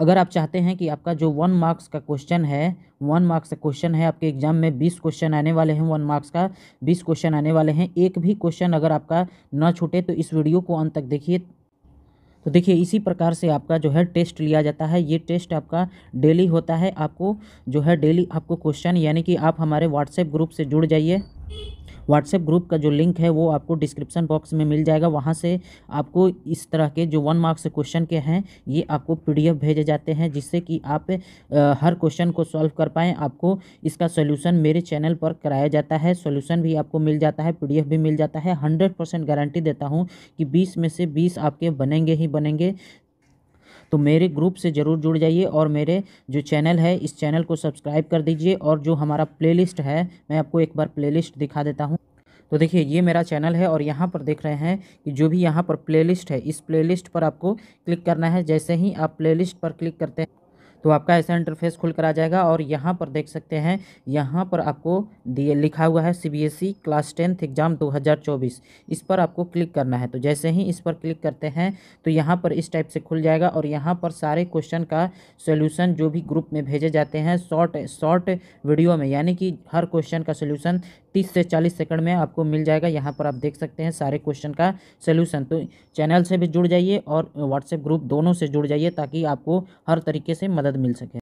अगर आप चाहते हैं कि आपका जो वन मार्क्स का क्वेश्चन है वन मार्क्स का क्वेश्चन है आपके एग्जाम में बीस क्वेश्चन आने वाले हैं वन मार्क्स का बीस क्वेश्चन आने वाले हैं एक भी क्वेश्चन अगर आपका ना छूटे तो इस वीडियो को अंत तक देखिए तो देखिए इसी प्रकार से आपका जो है टेस्ट लिया जाता है ये टेस्ट आपका डेली होता है आपको जो है डेली आपको क्वेश्चन यानी कि आप हमारे व्हाट्सएप ग्रुप से जुड़ जाइए व्हाट्सएप ग्रुप का जो लिंक है वो आपको डिस्क्रिप्शन बॉक्स में मिल जाएगा वहाँ से आपको इस तरह के जो वन मार्क्स क्वेश्चन के हैं ये आपको पी भेजे जाते हैं जिससे कि आप हर क्वेश्चन को सॉल्व कर पाएँ आपको इसका सोल्यूशन मेरे चैनल पर कराया जाता है सोल्यूशन भी आपको मिल जाता है पी भी मिल जाता है हंड्रेड गारंटी देता हूँ कि बीस में से बीस आपके बनेंगे ही बनेंगे तो मेरे ग्रुप से ज़रूर जुड़ जाइए और मेरे जो चैनल है इस चैनल को सब्सक्राइब कर दीजिए और जो हमारा प्लेलिस्ट है मैं आपको एक बार प्लेलिस्ट दिखा देता हूँ तो देखिए ये मेरा चैनल है और यहाँ पर देख रहे हैं कि जो भी यहाँ पर प्लेलिस्ट है इस प्लेलिस्ट पर आपको क्लिक करना है जैसे ही आप प्लेलिस्ट पर क्लिक करते हैं तो आपका ऐसा इंटरफेस खुल कर आ जाएगा और यहाँ पर देख सकते हैं यहाँ पर आपको दिए लिखा हुआ है सी क्लास टेंथ एग्ज़ाम 2024 इस पर आपको क्लिक करना है तो जैसे ही इस पर क्लिक करते हैं तो यहाँ पर इस टाइप से खुल जाएगा और यहाँ पर सारे क्वेश्चन का सोल्यूशन जो भी ग्रुप में भेजे जाते हैं शॉर्ट शॉर्ट वीडियो में यानी कि हर क्वेश्चन का सोल्यूशन तीस से चालीस सेकंड में आपको मिल जाएगा यहाँ पर आप देख सकते हैं सारे क्वेश्चन का सोल्यूशन तो चैनल से भी जुड़ जाइए और व्हाट्सएप ग्रुप दोनों से जुड़ जाइए ताकि आपको हर तरीके से मदद मदद मिल सके